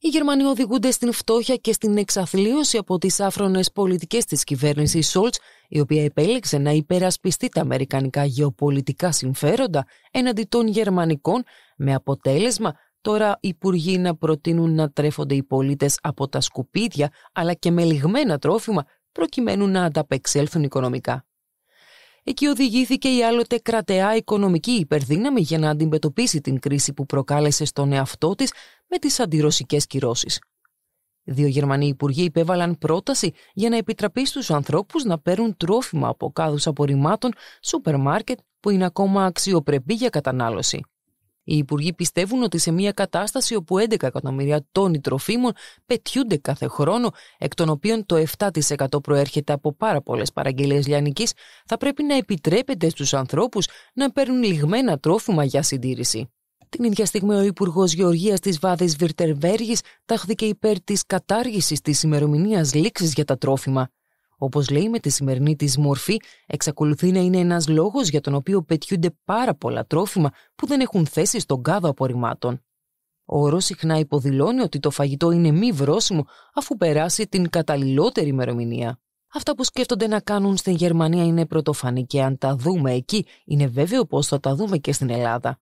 Οι Γερμανοί οδηγούνται στην φτώχεια και στην εξαθλίωση από τις άφρονες πολιτικές της κυβέρνησης Σόλτ, η οποία επέλεξε να υπερασπιστεί τα αμερικανικά γεωπολιτικά συμφέροντα εναντί των γερμανικών, με αποτέλεσμα τώρα οι υπουργοί να προτείνουν να τρέφονται οι πολίτες από τα σκουπίδια αλλά και με λιγμένα τρόφιμα, προκειμένου να ανταπεξέλθουν οικονομικά. Εκεί οδηγήθηκε η άλλοτε κρατεά οικονομική υπερδύναμη για να αντιμετωπίσει την κρίση που προκάλεσε στον εαυτό της με τις αντιρωσικές κυρώσεις. Δύο Γερμανοί υπουργοί υπέβαλαν πρόταση για να επιτραπεί στους ανθρώπους να παίρνουν τρόφιμα από κάδους απορριμμάτων σούπερ μάρκετ που είναι ακόμα αξιοπρεπή για κατανάλωση. Οι υπουργοί πιστεύουν ότι σε μια κατάσταση όπου 11 εκατομμυρία τόνοι τροφίμων πετιούνται κάθε χρόνο, εκ των οποίων το 7% προέρχεται από πάρα πολλές παραγγελίες λιανικής, θα πρέπει να επιτρέπεται στους ανθρώπους να παίρνουν λιγμένα τρόφιμα για συντήρηση. Την ίδια στιγμή ο Υπουργός Γεωργίας της Βάδης Βιρτερβέργης τάχθηκε υπέρ της κατάργησης της ημερομηνίας λήξης για τα τρόφιμα. Όπως λέει με τη σημερινή της μορφή, εξακολουθεί να είναι ένας λόγος για τον οποίο πετιούνται πάρα πολλά τρόφιμα που δεν έχουν θέση στον κάδο απορριμμάτων. Ο όρος συχνά υποδηλώνει ότι το φαγητό είναι μη βρόσιμο αφού περάσει την καταλληλότερη ημερομηνία. Αυτά που σκέφτονται να κάνουν στην Γερμανία είναι πρωτοφανή και αν τα δούμε εκεί, είναι βέβαιο πώ θα τα δούμε και στην Ελλάδα.